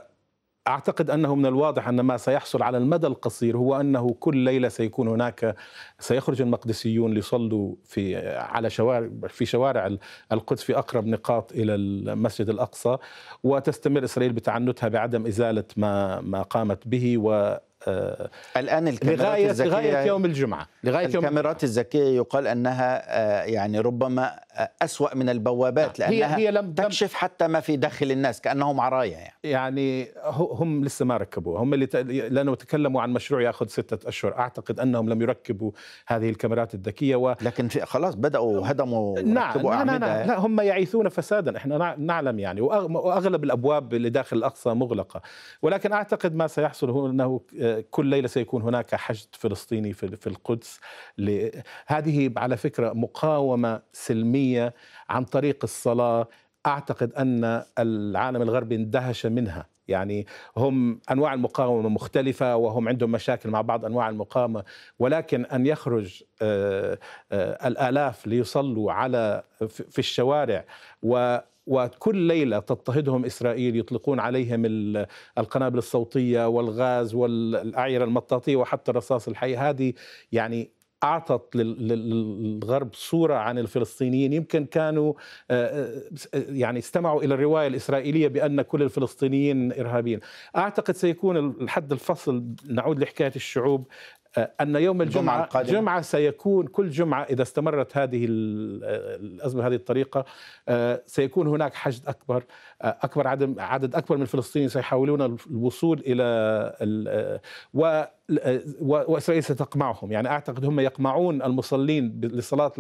اعتقد انه من الواضح ان ما سيحصل على المدى القصير هو انه كل ليله سيكون هناك سيخرج المقدسيون ليصلوا في على شوارع في شوارع القدس في اقرب نقاط الى المسجد الاقصى وتستمر اسرائيل بتعنتها بعدم ازاله ما ما قامت به و آه، الان الكاميرات لغايه الذكيه لغايه يوم الجمعه لغايه الكاميرات الذكيه يقال انها آه، يعني ربما أسوأ من البوابات نعم. لأنها هي, هي لم تكشف حتى ما في داخل الناس كأنهم عرايا يعني, يعني هم لسه ما ركبوا هم اللي لأنه تكلموا عن مشروع يأخذ ستة أشهر أعتقد أنهم لم يركبوا هذه الكاميرات الذكية و... لكن في خلاص بدأوا هدموا نعم نعم لا, لا, لا هم يعيثون فسادا إحنا نعلم يعني وأغلب الأبواب اللي داخل الأقصى مغلقة ولكن أعتقد ما سيحصل هو أنه كل ليلة سيكون هناك حشد فلسطيني في القدس هذه على فكرة مقاومة سلمية الإسلامية عن طريق الصلاة أعتقد أن العالم الغربي اندهش منها يعني هم أنواع المقاومة مختلفة وهم عندهم مشاكل مع بعض أنواع المقاومة ولكن أن يخرج آه، آه، الآلاف ليصلوا على في الشوارع و وكل ليلة تضطهدهم إسرائيل يطلقون عليهم القنابل الصوتية والغاز والأعيرة المطاطية وحتى الرصاص الحي هذه يعني اعطت للغرب صوره عن الفلسطينيين يمكن كانوا آه، آه، يعني استمعوا الى الروايه الاسرائيليه بان كل الفلسطينيين ارهابيين اعتقد سيكون الحد الفصل نعود لحكايه الشعوب آه، أن يوم الجمعة القادمة. جمعة سيكون كل جمعة إذا استمرت هذه الأزمة بهذه الطريقة آه، سيكون هناك حشد أكبر آه، أكبر عدم عدد أكبر من الفلسطينيين سيحاولون الوصول إلى و واسرائيل ستقمعهم، يعني اعتقد هم يقمعون المصلين لصلاه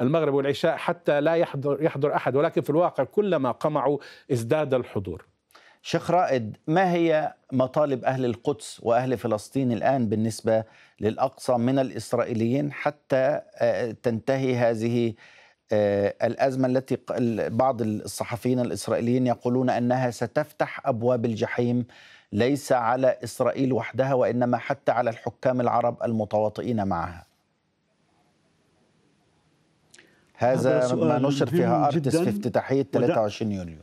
المغرب والعشاء حتى لا يحضر يحضر احد، ولكن في الواقع كلما قمعوا ازداد الحضور. شيخ رائد ما هي مطالب أهل القدس وأهل فلسطين الآن بالنسبة للأقصى من الإسرائيليين حتى آه، تنتهي هذه آه، الأزمة التي بعض الصحفيين الإسرائيليين يقولون أنها ستفتح أبواب الجحيم ليس على إسرائيل وحدها وإنما حتى على الحكام العرب المتواطئين معها هذا, هذا ما نشر فيها أرتس في افتتاحية 23 يوليو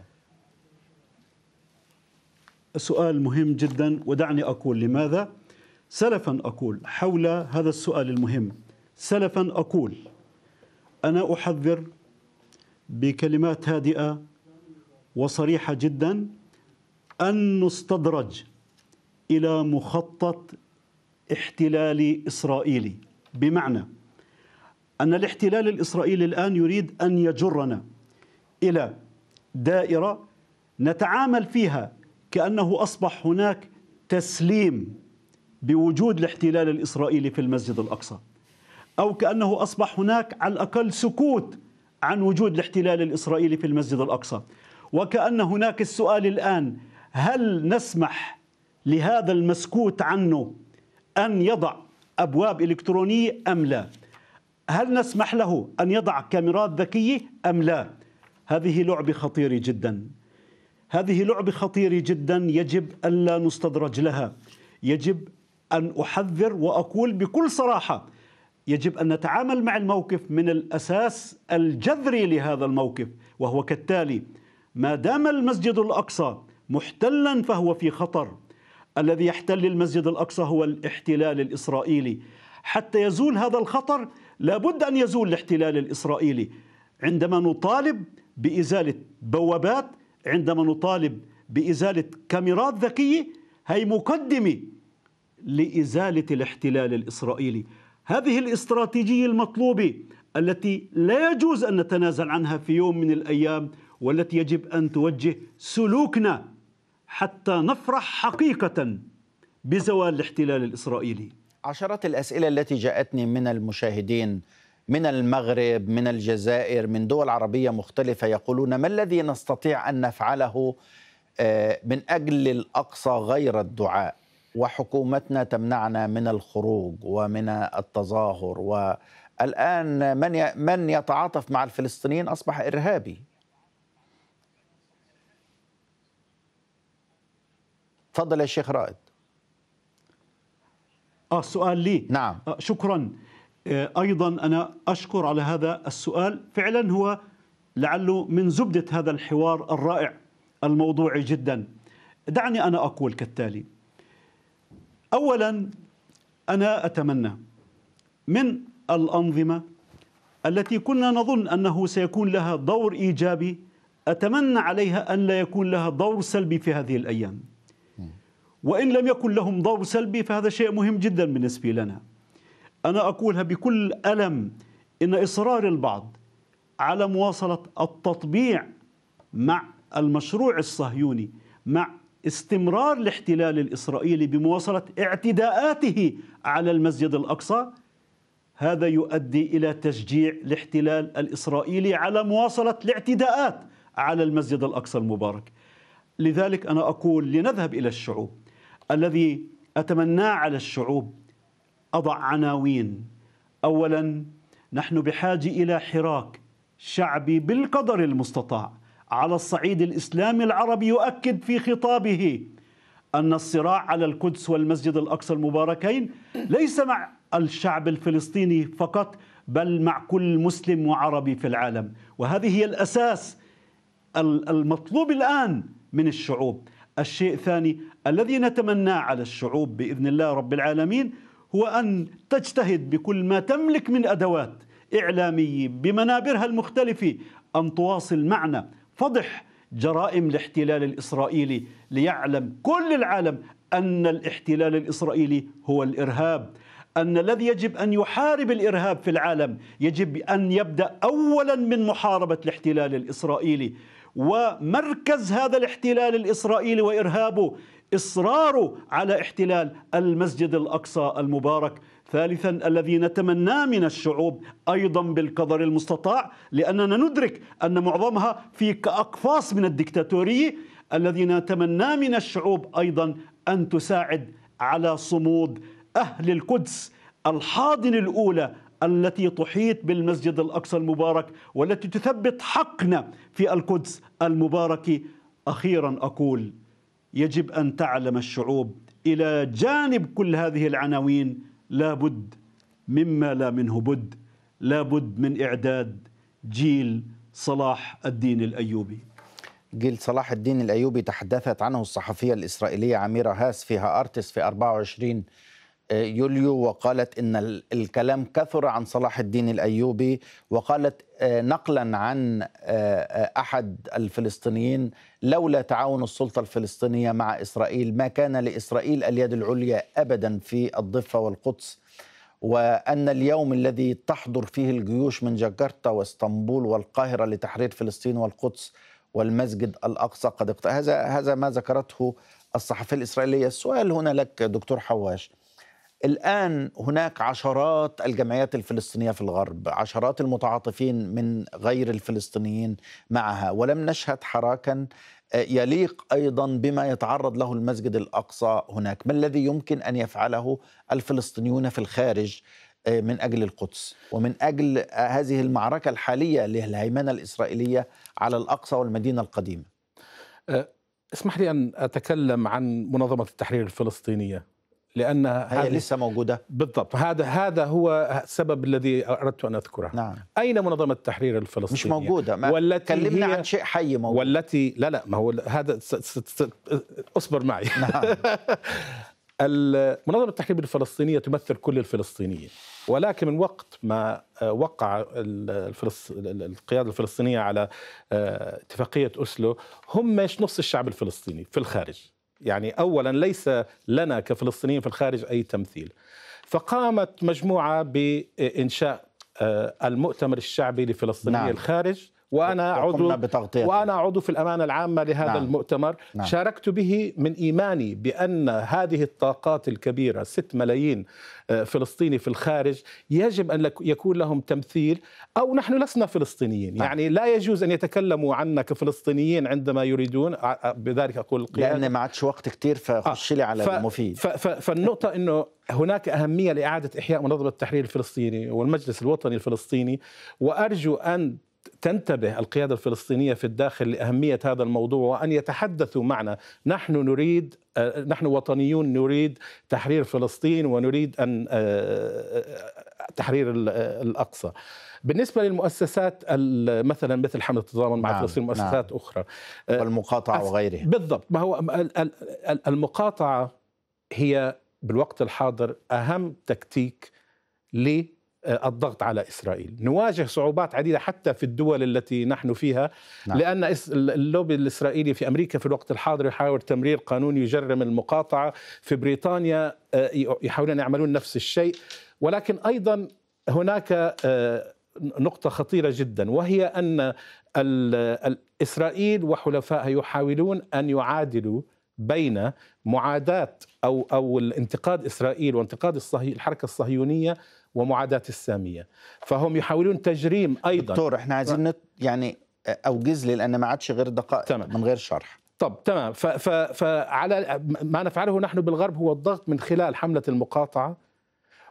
سؤال مهم جدا ودعني أقول لماذا سلفا أقول حول هذا السؤال المهم سلفا أقول أنا أحذر بكلمات هادئة وصريحة جدا أن نستدرج إلى مخطط احتلالي إسرائيلي بمعنى أن الاحتلال الإسرائيلي الآن يريد أن يجرنا إلى دائرة نتعامل فيها كأنه أصبح هناك تسليم بوجود الاحتلال الإسرائيلي في المسجد الأقصى أو كأنه أصبح هناك على الأقل سكوت عن وجود الاحتلال الإسرائيلي في المسجد الأقصى وكأن هناك السؤال الآن هل نسمح لهذا المسكوت عنه أن يضع أبواب إلكترونية أم لا هل نسمح له أن يضع كاميرات ذكية أم لا هذه لعبة خطيرة جداً هذه لعبة خطيرة جدا يجب ألا نستدرج لها يجب أن أحذر وأقول بكل صراحة يجب أن نتعامل مع الموقف من الأساس الجذري لهذا الموقف وهو كالتالي ما دام المسجد الأقصى محتلا فهو في خطر الذي يحتل المسجد الأقصى هو الاحتلال الإسرائيلي حتى يزول هذا الخطر لابد أن يزول الاحتلال الإسرائيلي عندما نطالب بإزالة بوابات عندما نطالب بإزالة كاميرات ذكية هي مقدمة لإزالة الاحتلال الإسرائيلي هذه الاستراتيجية المطلوبة التي لا يجوز أن نتنازل عنها في يوم من الأيام والتي يجب أن توجه سلوكنا حتى نفرح حقيقة بزوال الاحتلال الإسرائيلي عشرات الأسئلة التي جاءتني من المشاهدين من المغرب من الجزائر من دول عربيه مختلفه يقولون ما الذي نستطيع ان نفعله آه، من اجل الاقصى غير الدعاء وحكومتنا تمنعنا من الخروج ومن التظاهر والان من من يتعاطف مع الفلسطينيين اصبح ارهابي تفضل يا شيخ رائد اه السؤال لي نعم آه، شكرا آه، أيضا أنا أشكر على هذا السؤال فعلا هو لعله من زبدة هذا الحوار الرائع الموضوعي جدا دعني أنا أقول كالتالي أولا أنا أتمنى من الأنظمة التي كنا نظن أنه سيكون لها دور إيجابي أتمنى عليها أن لا يكون لها دور سلبي في هذه الأيام وإن لم يكن لهم دور سلبي فهذا شيء مهم جدا بالنسبة لنا أنا أقولها بكل ألم إن إصرار البعض على مواصلة التطبيع مع المشروع الصهيوني مع استمرار الاحتلال الإسرائيلي بمواصلة اعتداءاته على المسجد الأقصى هذا يؤدي إلى تشجيع الاحتلال الإسرائيلي على مواصلة الاعتداءات على المسجد الأقصى المبارك لذلك أنا أقول لنذهب إلى الشعوب الذي أتمناه على الشعوب اضع عناوين اولا نحن بحاجه الى حراك شعبي بالقدر المستطاع على الصعيد الاسلامي العربي يؤكد في خطابه ان الصراع على القدس والمسجد الاقصى المباركين ليس مع الشعب الفلسطيني فقط بل مع كل مسلم وعربي في العالم وهذه هي الاساس المطلوب الان من الشعوب الشيء الثاني الذي نتمناه على الشعوب باذن الله رب العالمين هو أن تجتهد بكل ما تملك من أدوات إعلامية بمنابرها المختلفة أن تواصل معنا فضح جرائم الاحتلال الإسرائيلي ليعلم كل العالم أن الاحتلال الإسرائيلي هو الإرهاب أن الذي يجب أن يحارب الإرهاب في العالم يجب أن يبدأ أولا من محاربة الاحتلال الإسرائيلي ومركز هذا الاحتلال الإسرائيلي وإرهابه إصراره على احتلال المسجد الأقصى المبارك ثالثا الذي نتمناه من الشعوب ايضا بالقدر المستطاع لاننا ندرك ان معظمها في اقفاص من الدكتاتوريه الذي نتمناه من الشعوب ايضا ان تساعد على صمود اهل القدس الحاضنه الاولى التي تحيط بالمسجد الاقصى المبارك والتي تثبت حقنا في القدس المبارك اخيرا اقول يجب أن تعلم الشعوب إلى جانب كل هذه العناوين لابد مما لا منه بد لابد من إعداد جيل صلاح الدين الأيوبي جيل صلاح الدين الأيوبي تحدثت عنه الصحفية الإسرائيلية عميرة هاس في هارتس في 24 يوليو وقالت ان الكلام كثر عن صلاح الدين الايوبي وقالت آه، نقلا عن آه، آه، احد الفلسطينيين لولا تعاون السلطه الفلسطينيه مع اسرائيل ما كان لاسرائيل اليد العليا ابدا في الضفه والقدس وان اليوم الذي تحضر فيه الجيوش من جاكرتا واسطنبول والقاهره لتحرير فلسطين والقدس والمسجد الاقصى قد هذا هذا ما ذكرته الصحفيه الاسرائيليه السؤال هنا لك دكتور حواش الآن هناك عشرات الجمعيات الفلسطينية في الغرب عشرات المتعاطفين من غير الفلسطينيين معها ولم نشهد حراكا آه، يليق أيضا بما يتعرض له المسجد الأقصى هناك ما الذي يمكن أن يفعله الفلسطينيون في الخارج آه، من أجل القدس ومن أجل آه، هذه المعركة الحالية للهيمنة الإسرائيلية على الأقصى والمدينة القديمة اسمح لي أن أتكلم عن منظمة التحرير الفلسطينية لانها هي لسه موجوده بالضبط هذا هذا هو السبب الذي اردت ان اذكره نعم. اين منظمه التحرير الفلسطينيه مش موجوده ما والتي تكلمنا عن شيء حي موجود والتي لا لا ما هو هذا اصبر معي نعم. منظمه التحرير الفلسطينيه تمثل كل الفلسطينيين ولكن من وقت ما آه، وقع القياده الفلسطينيه على آه، اتفاقيه اسلو هم مش نص الشعب الفلسطيني في الخارج يعني اولا ليس لنا كفلسطينيين في الخارج اي تمثيل. فقامت مجموعه بانشاء آه، المؤتمر الشعبي لفلسطينيين نعم. الخارج وانا عضو وانا عضو في الامانه العامه لهذا نعم. المؤتمر نعم. شاركت به من ايماني بان هذه الطاقات الكبيره 6 ملايين آه، فلسطيني في الخارج يجب ان يكون لهم تمثيل او نحن لسنا فلسطينيين نعم. يعني لا يجوز ان يتكلموا عنا كفلسطينيين عندما يريدون آه، آه، بذلك اقول القيادة. لان ما عادش وقت كثير فخش لي على ف... المفيد ف... ف... فالنقطه انه هناك أهمية لإعادة إحياء منظمة التحرير الفلسطيني والمجلس الوطني الفلسطيني وأرجو أن تنتبه القيادة الفلسطينية في الداخل لأهمية هذا الموضوع وأن يتحدثوا معنا نحن نريد آه، نحن وطنيون نريد تحرير فلسطين ونريد أن آه، آه، تحرير الأقصى بالنسبه للمؤسسات مثلا مثل حمله التضامن مع نعم فلسطين ومؤسسات نعم اخرى والمقاطعه وغيرها بالضبط ما هو المقاطعه هي بالوقت الحاضر اهم تكتيك آه، الضغط على اسرائيل، نواجه صعوبات عديده حتى في الدول التي نحن فيها نعم. لان اللوبي الاسرائيلي في امريكا في الوقت الحاضر يحاول تمرير قانون يجرم المقاطعه، في بريطانيا آه، يحاولون يعملون نفس الشيء، ولكن ايضا هناك آه، نقطة خطيرة جدا وهي أن إسرائيل وحلفائها يحاولون أن يعادلوا بين معاداة أو أو الانتقاد إسرائيل وانتقاد الصهي الحركة الصهيونية ومعاداة السامية فهم يحاولون تجريم أيضا دكتور احنا عايزين نت... يعني أوجز لي لأن ما عادش غير دقائق تمام. من غير شرح طب تمام ف... ف... فعلى ما نفعله نحن بالغرب هو الضغط من خلال حملة المقاطعة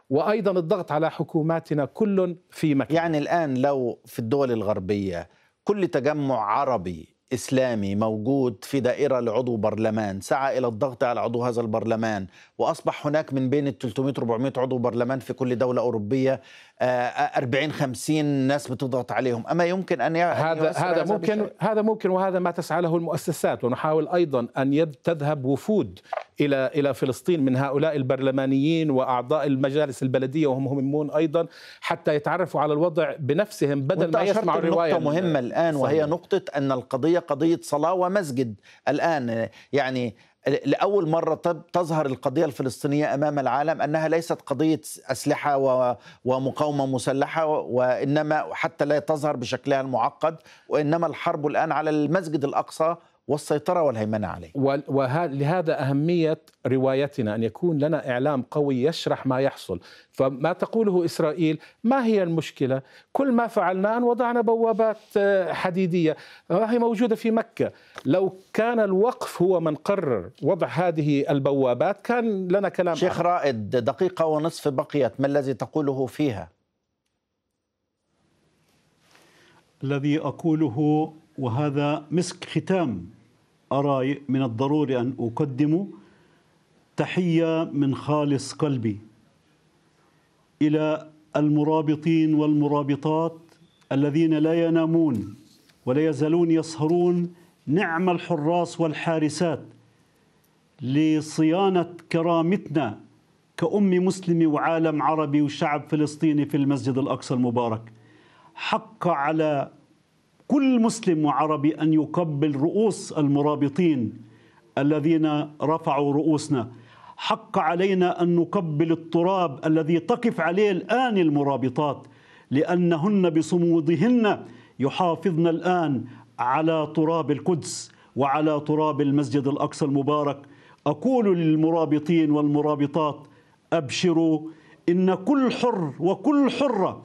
وأيضا الضغط على حكوماتنا كل في مكان يعني الآن لو في الدول الغربية كل تجمع عربي إسلامي موجود في دائرة لعضو برلمان سعى إلى الضغط على عضو هذا البرلمان وأصبح هناك من بين ال 300-400 عضو برلمان في كل دولة أوروبية 40-50 آه، ناس بتضغط عليهم أما يمكن أن هذا هذا ممكن هذا ممكن وهذا ما تسعى له المؤسسات ونحاول أيضا أن تذهب وفود الى الى فلسطين من هؤلاء البرلمانيين واعضاء المجالس البلديه وهم مهمون ايضا حتى يتعرفوا على الوضع بنفسهم بدل ما يسمعوا الروايه نقطه مهمه الان صحيح. وهي نقطه ان القضيه قضيه صلاه ومسجد الان يعني لأول مرة تظهر القضية الفلسطينية أمام العالم أنها ليست قضية أسلحة ومقاومة مسلحة وإنما حتى لا تظهر بشكلها المعقد وإنما الحرب الآن على المسجد الأقصى والسيطرة والهيمنة عليه ولهذا أهمية روايتنا أن يكون لنا إعلام قوي يشرح ما يحصل فما تقوله إسرائيل ما هي المشكلة كل ما فعلنا أن وضعنا بوابات آه، حديدية هي موجودة في مكة لو كان الوقف هو من قرر وضع هذه البوابات كان لنا كلام شيخ رائد دقيقة ونصف بقيت ما الذي تقوله فيها الذي أقوله وهذا مسك ختام أرى من الضروري أن أقدم تحية من خالص قلبي إلى المرابطين والمرابطات الذين لا ينامون ولا يزالون يسهرون نعم الحراس والحارسات لصيانة كرامتنا كأم مسلمة وعالم عربي وشعب فلسطيني في المسجد الأقصى المبارك حق على كل مسلم وعربي أن يقبل رؤوس المرابطين الذين رفعوا رؤوسنا حق علينا أن نقبل التراب الذي تقف عليه الآن المرابطات لأنهن بصمودهن يحافظن الآن على تراب القدس وعلى تراب المسجد الأقصى المبارك أقول للمرابطين والمرابطات أبشروا إن كل حر وكل حرة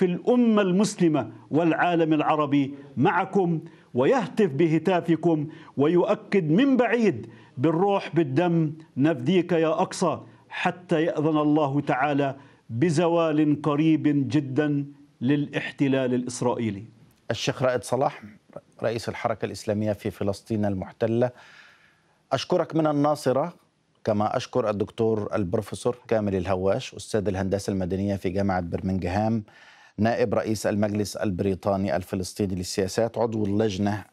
في الأمة المسلمة والعالم العربي معكم ويهتف بهتافكم ويؤكد من بعيد بالروح بالدم نفديك يا أقصى حتى يأذن الله تعالى بزوال قريب جدا للاحتلال الإسرائيلي الشيخ رائد صلاح رئيس الحركة الإسلامية في فلسطين المحتلة أشكرك من الناصرة كما أشكر الدكتور البروفيسور كامل الهواش أستاذ الهندسة المدنية في جامعة برمنغهام نائب رئيس المجلس البريطاني الفلسطيني للسياسات عضو اللجنة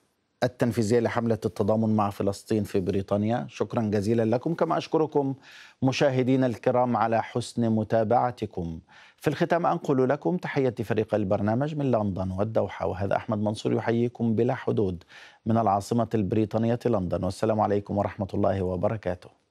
التنفيذية لحملة التضامن مع فلسطين في بريطانيا شكرا جزيلا لكم كما أشكركم مشاهدين الكرام على حسن متابعتكم في الختام أنقل لكم تحية فريق البرنامج من لندن والدوحة وهذا أحمد منصور يحييكم بلا حدود من العاصمة البريطانية لندن والسلام عليكم ورحمة الله وبركاته